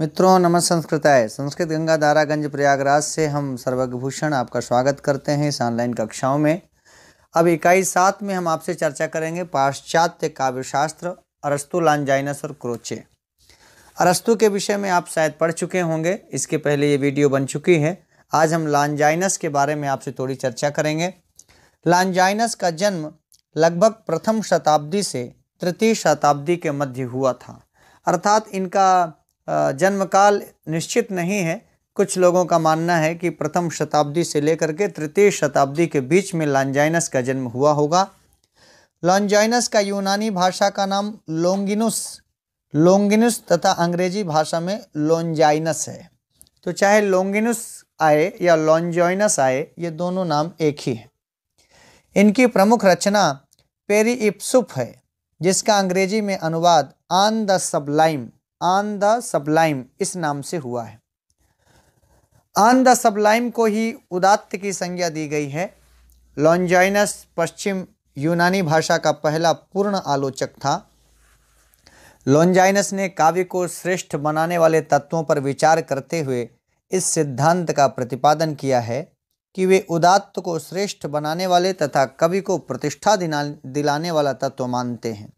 मित्रों संस्कृत आय संस्कृत गंगा दारागंज प्रयागराज से हम सर्वभूषण आपका स्वागत करते हैं इस ऑनलाइन कक्षाओं में अब इकाई सात में हम आपसे चर्चा करेंगे पाश्चात्य काव्यशास्त्र अरस्तु लांजाइनस और क्रोचे अरस्तु के विषय में आप शायद पढ़ चुके होंगे इसके पहले ये वीडियो बन चुकी है आज हम लांजाइनस के बारे में आपसे थोड़ी चर्चा करेंगे लांजाइनस का जन्म लगभग प्रथम शताब्दी से तृतीय शताब्दी के मध्य हुआ था अर्थात इनका जन्मकाल निश्चित नहीं है कुछ लोगों का मानना है कि प्रथम शताब्दी से लेकर के तृतीय शताब्दी के बीच में लॉन्जाइनस का जन्म हुआ होगा लॉन्जाइनस का यूनानी भाषा का नाम लोंगिनुस लोंगिनुस तथा अंग्रेजी भाषा में लोंजाइनस है तो चाहे लोंगिनुस आए या लॉन्जॉइनस आए ये दोनों नाम एक ही हैं इनकी प्रमुख रचना पेरी इप्सुप है जिसका अंग्रेजी में अनुवाद On the Sublime On the Sublime इस नाम से हुआ है आन द सबलाइम को ही उदात्त की संज्ञा दी गई है लॉन्जाइनस पश्चिम यूनानी भाषा का पहला पूर्ण आलोचक था लॉन्जाइनस ने काव्य को श्रेष्ठ बनाने वाले तत्वों पर विचार करते हुए इस सिद्धांत का प्रतिपादन किया है कि वे उदात्त को श्रेष्ठ बनाने वाले तथा कवि को प्रतिष्ठा दिलाने वाला तत्व मानते हैं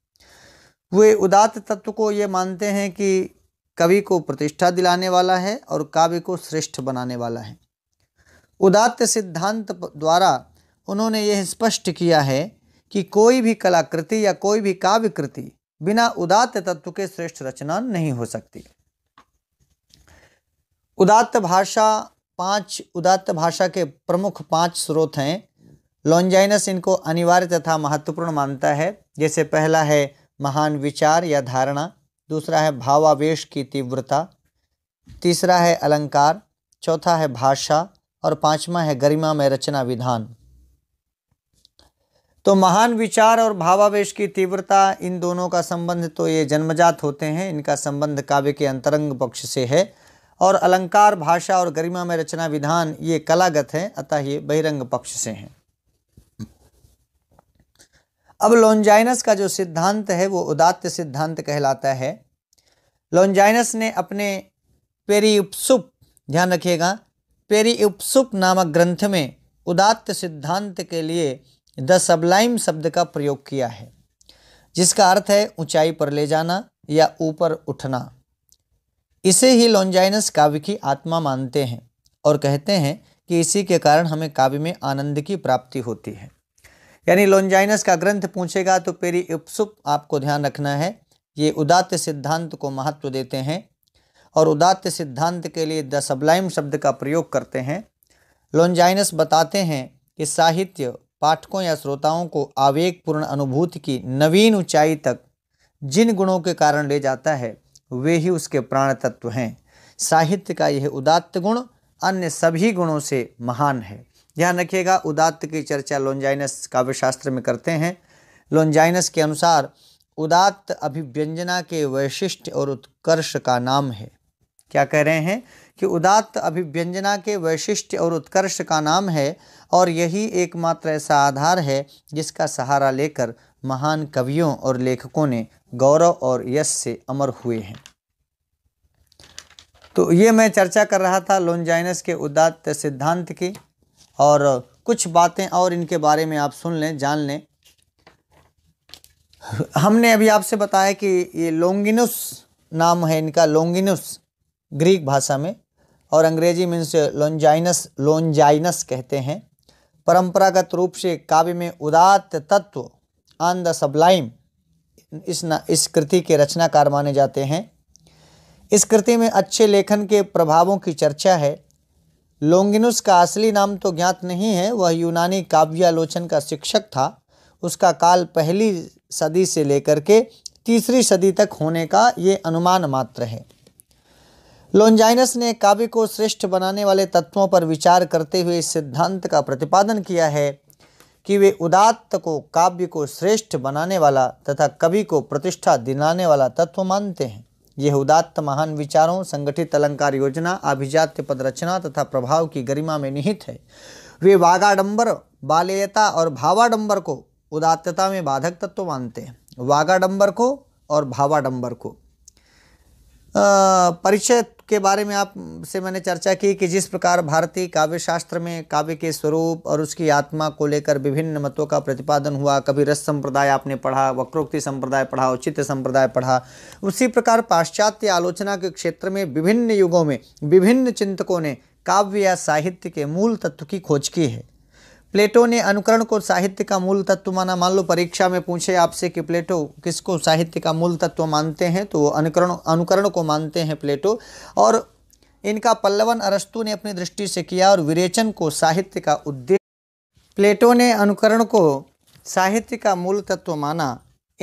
वे उदात तत्व को ये मानते हैं कि कवि को प्रतिष्ठा दिलाने वाला है और काव्य को श्रेष्ठ बनाने वाला है उदात्त सिद्धांत द्वारा उन्होंने यह स्पष्ट किया है कि कोई भी कलाकृति या कोई भी काव्य कृति बिना उदात्त तत्व के श्रेष्ठ रचना नहीं हो सकती उदात्त भाषा पांच उदात्त भाषा के प्रमुख पांच स्रोत हैं लॉन्जाइनस इनको अनिवार्य तथा महत्वपूर्ण मानता है जैसे पहला है महान विचार या धारणा दूसरा है भावावेश की तीव्रता तीसरा है अलंकार चौथा है भाषा और पांचवा है गरिमा में रचना विधान तो महान विचार और भावावेश की तीव्रता इन दोनों का संबंध तो ये जन्मजात होते हैं इनका संबंध काव्य के अंतरंग पक्ष से है और अलंकार भाषा और गरिमा में रचना विधान ये कलागत हैं अतः ये बहिरंग पक्ष से हैं अब लॉन्जाइनस का जो सिद्धांत है वो उदात्त सिद्धांत कहलाता है लॉन्जाइनस ने अपने पेरीउपसुप ध्यान रखिएगा पेरीउपसुप नामक ग्रंथ में उदात्त सिद्धांत के लिए द सबलाइम शब्द का प्रयोग किया है जिसका अर्थ है ऊंचाई पर ले जाना या ऊपर उठना इसे ही लॉन्जाइनस काव्य की आत्मा मानते हैं और कहते हैं कि इसी के कारण हमें काव्य में आनंद की प्राप्ति होती है यानी लोंजाइनस का ग्रंथ पूछेगा तो पेरी उपसुप आपको ध्यान रखना है ये उदात्त सिद्धांत को महत्व देते हैं और उदात्त सिद्धांत के लिए द सबलाइम शब्द का प्रयोग करते हैं लोंजाइनस बताते हैं कि साहित्य पाठकों या श्रोताओं को आवेगपूर्ण अनुभूति की नवीन ऊंचाई तक जिन गुणों के कारण ले जाता है वे ही उसके प्राण तत्व हैं साहित्य का यह उदात्त गुण अन्य सभी गुणों से महान है ध्यान रखिएगा उदात्त की चर्चा लोंजाइनस काव्यशास्त्र में करते हैं लोंजाइनस के अनुसार उदात्त अभिव्यंजना के वैशिष्ट और उत्कर्ष का नाम है क्या कह रहे हैं कि उदात्त अभिव्यंजना के वैशिष्ट और उत्कर्ष का नाम है और यही एकमात्र ऐसा आधार है जिसका सहारा लेकर महान कवियों और लेखकों ने गौरव और यश से अमर हुए हैं तो ये मैं चर्चा कर रहा था लोनजाइनस के उदात्त सिद्धांत की और कुछ बातें और इनके बारे में आप सुन लें जान लें हमने अभी आपसे बताया कि ये लोंगिनुस नाम है इनका लोंगिनुस ग्रीक भाषा में और अंग्रेजी मीन्स लोंजाइनस लोंजाइनस कहते हैं परंपरागत रूप से काव्य में उदात तत्व ऑन द सबलाइम इस न, इस कृति के रचनाकार माने जाते हैं इस कृति में अच्छे लेखन के प्रभावों की चर्चा है लोंगिनुस का असली नाम तो ज्ञात नहीं है वह यूनानी काव्यालोचन का शिक्षक था उसका काल पहली सदी से लेकर के तीसरी सदी तक होने का ये अनुमान मात्र है लोंजाइनस ने काव्य को श्रेष्ठ बनाने वाले तत्वों पर विचार करते हुए इस सिद्धांत का प्रतिपादन किया है कि वे उदात्त को काव्य को श्रेष्ठ बनाने वाला तथा कवि को प्रतिष्ठा दिलाने वाला तत्व मानते हैं ये उदात्त महान विचारों संगठित अलंकार योजना आभिजात्य रचना तथा प्रभाव की गरिमा में निहित है वे वागाडंबर बालेयता और भावाडंबर को उदात्तता में बाधक तत्व मानते हैं वागाडंबर को और भावाडंबर को परिचय के बारे में आप से मैंने चर्चा की कि जिस प्रकार भारतीय काव्य शास्त्र में काव्य के स्वरूप और उसकी आत्मा को लेकर विभिन्न मतों का प्रतिपादन हुआ कभी रस संप्रदाय आपने पढ़ा वक्रोक्ति संप्रदाय पढ़ा औचित्य संप्रदाय पढ़ा उसी प्रकार पाश्चात्य आलोचना के क्षेत्र में विभिन्न युगों में विभिन्न चिंतकों ने काव्य या साहित्य के मूल तत्व की खोज की है प्लेटो ने अनुकरण को साहित्य का मूल तत्व माना मान लो परीक्षा में पूछे आपसे कि प्लेटो किसको साहित्य का मूल तत्व मानते हैं तो वो अनुकरण अनुकरण को मानते हैं प्लेटो और इनका पल्लवन अरस्तु ने अपनी दृष्टि से किया और विरेचन को साहित्य का उद्देश्य प्लेटो ने अनुकरण को साहित्य का मूल तत्व माना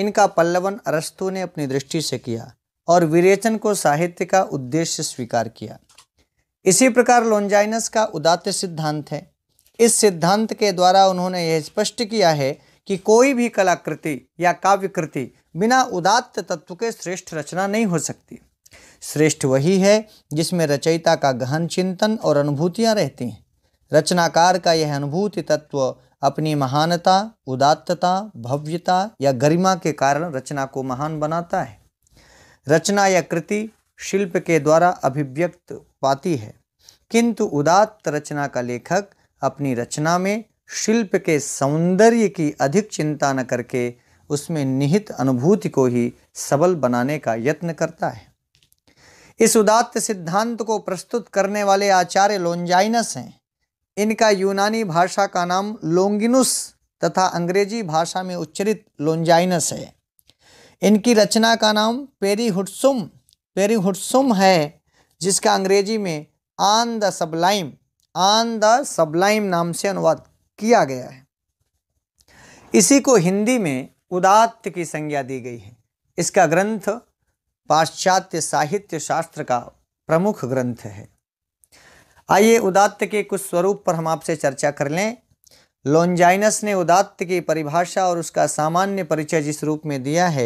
इनका पल्लवन अरस्तु ने अपनी दृष्टि से किया और विरेचन को साहित्य का उद्देश्य स्वीकार किया इसी प्रकार लोंजाइनस का उदात्त सिद्धांत है इस सिद्धांत के द्वारा उन्होंने यह स्पष्ट किया है कि कोई भी कलाकृति या काव्य कृति बिना उदात्त तत्व के श्रेष्ठ रचना नहीं हो सकती श्रेष्ठ वही है जिसमें रचयिता का गहन चिंतन और अनुभूतियाँ रहती हैं रचनाकार का यह अनुभूति तत्व अपनी महानता उदात्तता भव्यता या गरिमा के कारण रचना को महान बनाता है रचना या कृति शिल्प के द्वारा अभिव्यक्त पाती है किंतु उदात्त रचना का लेखक अपनी रचना में शिल्प के सौंदर्य की अधिक चिंता न करके उसमें निहित अनुभूति को ही सबल बनाने का यत्न करता है इस उदात्त सिद्धांत को प्रस्तुत करने वाले आचार्य लोंजाइनस हैं इनका यूनानी भाषा का नाम लोंगिनुस तथा अंग्रेजी भाषा में उच्चरित लोंजाइनस है इनकी रचना का नाम पेरीहुडसुम पेरीहुडसुम है जिसका अंग्रेजी में On the Sublime On the Sublime नाम से अनुवाद किया गया है इसी को हिंदी में उदात्त की संज्ञा दी गई है इसका ग्रंथ पाश्चात्य साहित्य शास्त्र का प्रमुख ग्रंथ है आइए उदात्त के कुछ स्वरूप पर हम आपसे चर्चा कर लें लॉन्जाइनस ने उदात्त की परिभाषा और उसका सामान्य परिचय जिस रूप में दिया है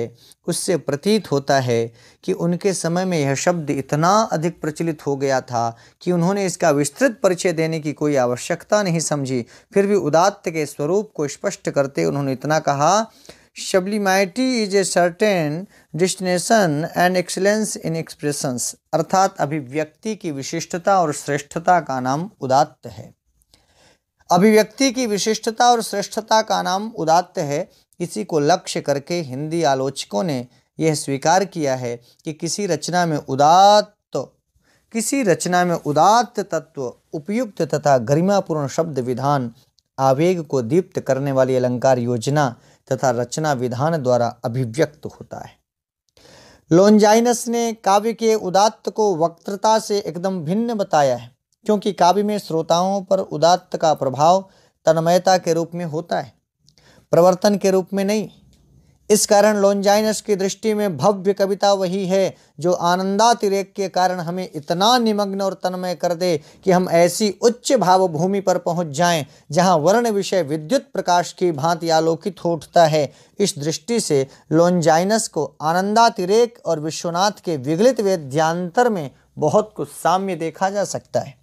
उससे प्रतीत होता है कि उनके समय में यह शब्द इतना अधिक प्रचलित हो गया था कि उन्होंने इसका विस्तृत परिचय देने की कोई आवश्यकता नहीं समझी फिर भी उदात्त के स्वरूप को स्पष्ट करते उन्होंने इतना कहा sublimity is a certain distinction and excellence in expressions अर्थात अभिव्यक्ति की विशिष्टता और श्रेष्ठता का नाम उदात्त है अभिव्यक्ति की विशिष्टता और श्रेष्ठता का नाम उदात्त है इसी को लक्ष्य करके हिंदी आलोचकों ने यह स्वीकार किया है कि किसी रचना में उदात्त किसी रचना में उदात्त तत्व उपयुक्त तथा गरिमापूर्ण शब्द विधान आवेग को दीप्त करने वाली अलंकार योजना तथा रचना विधान द्वारा अभिव्यक्त होता है लोन्जाइनस ने काव्य के उदात्त को वक्तृता से एकदम भिन्न बताया है क्योंकि काव्य में श्रोताओं पर उदात्त का प्रभाव तन्मयता के रूप में होता है प्रवर्तन के रूप में नहीं इस कारण लोन्जाइनस की दृष्टि में भव्य कविता वही है जो आनंदातिरेक के कारण हमें इतना निमग्न और तन्मय कर दे कि हम ऐसी उच्च भावभूमि पर पहुंच जाएं जहां वर्ण विषय विद्युत प्रकाश की भांति आलोकित हो उठता है इस दृष्टि से लोन्जाइनस को आनंदातिरेक और विश्वनाथ के विगलित वेद्यांतर में बहुत कुछ साम्य देखा जा सकता है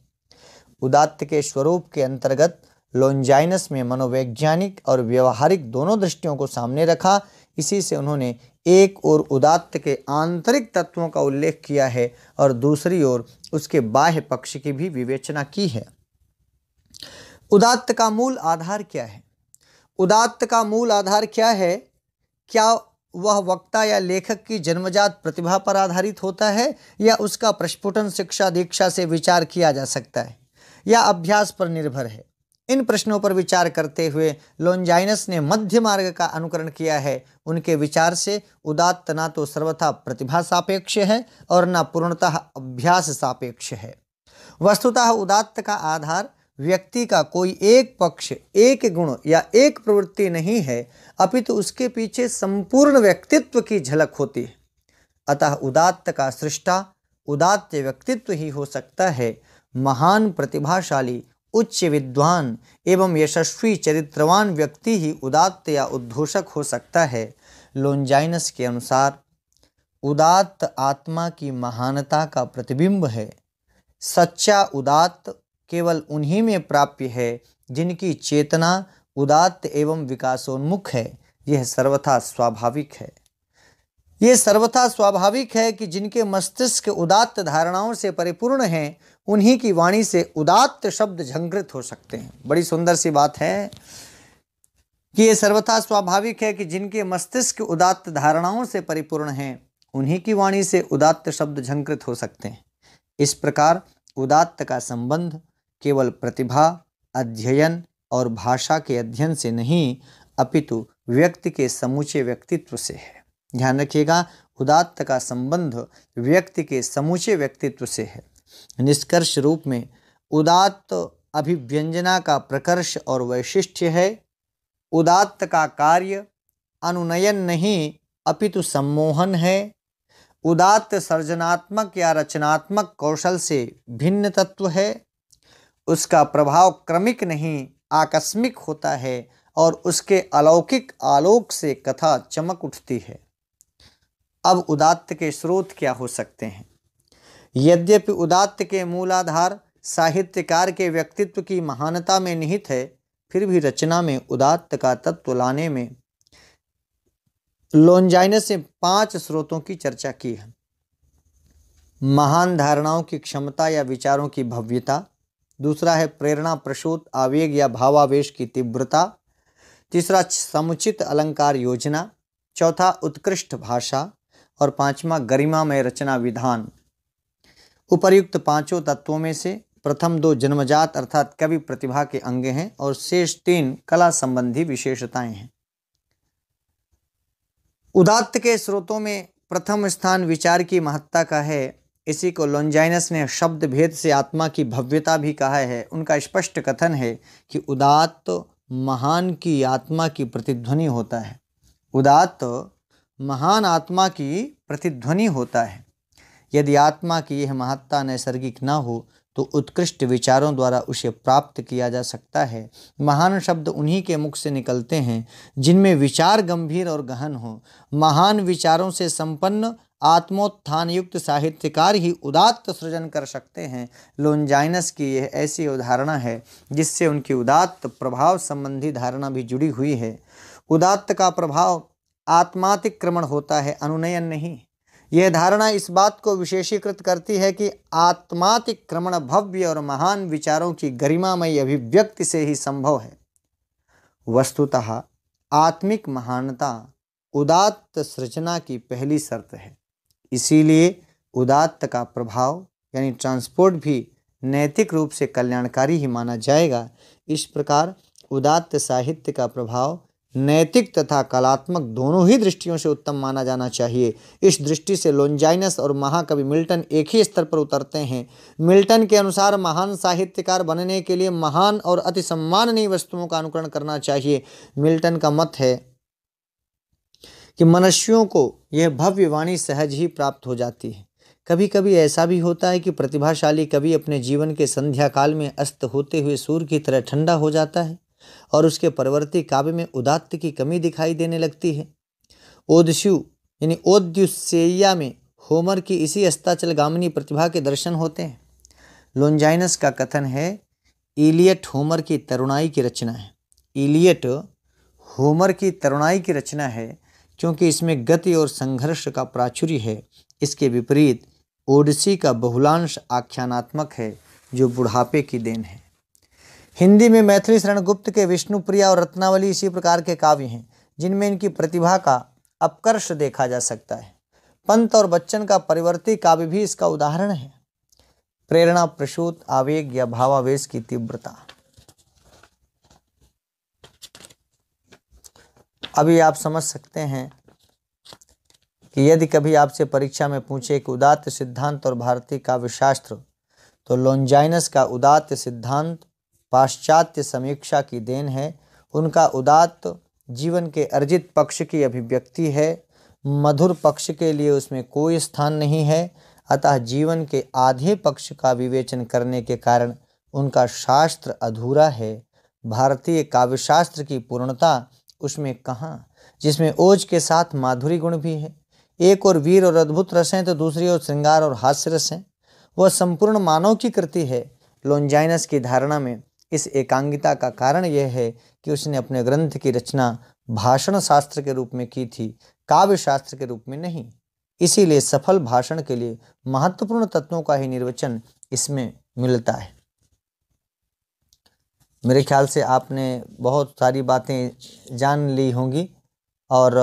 उदात्त के स्वरूप के अंतर्गत लोन्जाइनस में मनोवैज्ञानिक और व्यवहारिक दोनों दृष्टियों को सामने रखा इसी से उन्होंने एक ओर उदात्त के आंतरिक तत्वों का उल्लेख किया है और दूसरी ओर उसके बाह्य पक्ष की भी विवेचना की है उदात्त का मूल आधार क्या है उदात्त का मूल आधार क्या है क्या वह वक्ता या लेखक की जन्मजात प्रतिभा पर आधारित होता है या उसका प्रस्फुटन शिक्षा दीक्षा से विचार किया जा सकता है या अभ्यास पर निर्भर है इन प्रश्नों पर विचार करते हुए लोन्जाइनस ने मध्य मार्ग का अनुकरण किया है उनके विचार से उदात्त ना तो सर्वथा प्रतिभा सापेक्ष है और न पूर्णतः अभ्यास सापेक्ष है वस्तुतः उदात्त का आधार व्यक्ति का कोई एक पक्ष एक गुण या एक प्रवृत्ति नहीं है अपितु तो उसके पीछे संपूर्ण व्यक्तित्व की झलक होती है अतः उदात्त का सृष्टा उदात्त व्यक्तित्व ही हो सकता है महान प्रतिभाशाली उच्च विद्वान एवं यशस्वी चरित्रवान व्यक्ति ही उदात्त या उद्घोषक हो सकता है लोन्जाइनस के अनुसार उदात्त आत्मा की महानता का प्रतिबिंब है सच्चा उदात्त केवल उन्हीं में प्राप्य है जिनकी चेतना उदात्त एवं विकासोन्मुख है यह सर्वथा स्वाभाविक है यह सर्वथा स्वाभाविक है कि जिनके मस्तिष्क उदात्त धारणाओं से परिपूर्ण हैं उन्हीं की वाणी से उदात्त शब्द झंकृत हो सकते हैं बड़ी सुंदर सी बात है कि ये सर्वथा स्वाभाविक है कि जिनके मस्तिष्क उदात्त धारणाओं से परिपूर्ण हैं उन्हीं की वाणी से उदात्त शब्द झंकृत हो सकते हैं इस प्रकार उदात्त का संबंध केवल प्रतिभा अध्ययन और भाषा के अध्ययन से नहीं अपितु व्यक्ति के समूचे व्यक्तित्व से है ध्यान रखिएगा उदात्त का संबंध व्यक्ति के समूचे व्यक्तित्व से है निष्कर्ष रूप में उदात्त अभिव्यंजना का प्रकर्ष और वैशिष्ट्य है उदात्त का कार्य अनुनयन नहीं अपितु सम्मोहन है उदात्त सर्जनात्मक या रचनात्मक कौशल से भिन्न तत्व है उसका प्रभाव क्रमिक नहीं आकस्मिक होता है और उसके अलौकिक आलोक से कथा चमक उठती है अब उदात्त के स्रोत क्या हो सकते हैं यद्यपि उदात्त के मूलाधार साहित्यकार के व्यक्तित्व की महानता में निहित है फिर भी रचना में उदात्त का तत्व लाने में लोनजाइनस ने पांच स्रोतों की चर्चा की है महान धारणाओं की क्षमता या विचारों की भव्यता दूसरा है प्रेरणा प्रसूत आवेग या भावावेश की तीव्रता तीसरा समुचित अलंकार योजना चौथा उत्कृष्ट भाषा और पांचवा गरिमामय रचना विधान उपर्युक्त पांचों तत्वों में से प्रथम दो जन्मजात अर्थात कवि प्रतिभा के अंग हैं और शेष तीन कला संबंधी विशेषताएं हैं उदात्त के स्रोतों में प्रथम स्थान विचार की महत्ता का है इसी को लॉन्जाइनस ने शब्द भेद से आत्मा की भव्यता भी कहा है उनका स्पष्ट कथन है कि उदात्त महान की आत्मा की प्रतिध्वनि होता है उदात्त महान आत्मा की प्रतिध्वनि होता है यदि आत्मा की यह महत्ता नैसर्गिक न हो तो उत्कृष्ट विचारों द्वारा उसे प्राप्त किया जा सकता है महान शब्द उन्हीं के मुख से निकलते हैं जिनमें विचार गंभीर और गहन हो महान विचारों से संपन्न आत्मोत्थान युक्त साहित्यकार ही उदात्त सृजन कर सकते हैं लोनजाइनस की यह ऐसी उदाहरणा है जिससे उनकी उदात्त प्रभाव संबंधी धारणा भी जुड़ी हुई है उदात्त का प्रभाव आत्मातिक्रमण होता है अनुनयन नहीं यह धारणा इस बात को विशेषीकृत करती है कि आत्मातिक्रमण भव्य और महान विचारों की गरिमामयी अभिव्यक्ति से ही संभव है वस्तुतः आत्मिक महानता उदात्त सृजना की पहली शर्त है इसीलिए उदात्त का प्रभाव यानी ट्रांसपोर्ट भी नैतिक रूप से कल्याणकारी ही माना जाएगा इस प्रकार उदात्त साहित्य का प्रभाव नैतिक तथा कलात्मक दोनों ही दृष्टियों से उत्तम माना जाना चाहिए इस दृष्टि से लोन्जाइनस और महाकवि मिल्टन एक ही स्तर पर उतरते हैं मिल्टन के अनुसार महान साहित्यकार बनने के लिए महान और अति सम्माननीय वस्तुओं का अनुकरण करना चाहिए मिल्टन का मत है कि मनुष्यों को यह भव्य वाणी सहज ही प्राप्त हो जाती है कभी कभी ऐसा भी होता है कि प्रतिभाशाली कवि अपने जीवन के संध्या काल में अस्त होते हुए सूर्य की तरह ठंडा हो जाता है और उसके परवर्ती काव्य में उदात्त की कमी दिखाई देने लगती है ओदस्यु यानी ओद्युसेया में होमर की इसी अस्ताचलगामिनी प्रतिभा के दर्शन होते हैं लोंजाइनस का कथन है इलियट होमर की तरुणाई की रचना है इलियट होमर की तरुणाई की रचना है क्योंकि इसमें गति और संघर्ष का प्राचुर्य है इसके विपरीत ओडिसी का बहुलांश आख्यानात्मक है जो बुढ़ापे की देन है हिंदी में मैथिली शरण गुप्त के विष्णुप्रिया और रत्नावली इसी प्रकार के काव्य हैं जिनमें इनकी प्रतिभा का अपकर्ष देखा जा सकता है पंत और बच्चन का परिवर्ती काव्य भी इसका उदाहरण है प्रेरणा प्रसूत आवेग या भावावेश की तीव्रता अभी आप समझ सकते हैं कि यदि कभी आपसे परीक्षा में पूछे कि उदात्त सिद्धांत और भारतीय काव्यशास्त्र तो लोन्जाइनस का उदात्त सिद्धांत पाश्चात्य समीक्षा की देन है उनका उदात्त जीवन के अर्जित पक्ष की अभिव्यक्ति है मधुर पक्ष के लिए उसमें कोई स्थान नहीं है अतः जीवन के आधे पक्ष का विवेचन करने के कारण उनका शास्त्र अधूरा है भारतीय काव्यशास्त्र की पूर्णता उसमें कहाँ जिसमें ओज के साथ माधुरी गुण भी है एक और वीर और अद्भुत रस हैं तो दूसरी ओर श्रृंगार और हास्य रस हैं वह संपूर्ण मानव की कृति है लोंजाइनस की धारणा में इस एकांगिता का कारण यह है कि उसने अपने ग्रंथ की रचना भाषण शास्त्र के रूप में की थी काव्य शास्त्र के रूप में नहीं इसीलिए सफल भाषण के लिए महत्वपूर्ण तत्वों का ही निर्वचन इसमें मिलता है मेरे ख्याल से आपने बहुत सारी बातें जान ली होंगी और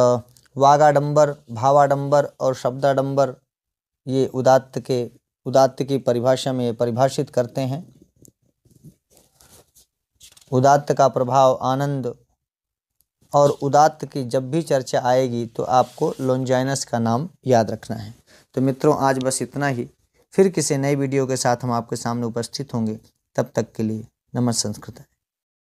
वागाडंबर भावाडंबर और शब्दाडंबर ये उदात्त के उदात्त की परिभाषा में परिभाषित करते हैं उदात्त का प्रभाव आनंद और उदात्त की जब भी चर्चा आएगी तो आपको लोंजाइनस का नाम याद रखना है तो मित्रों आज बस इतना ही फिर किसी नई वीडियो के साथ हम आपके सामने उपस्थित होंगे तब तक के लिए नमस्कार संस्कृत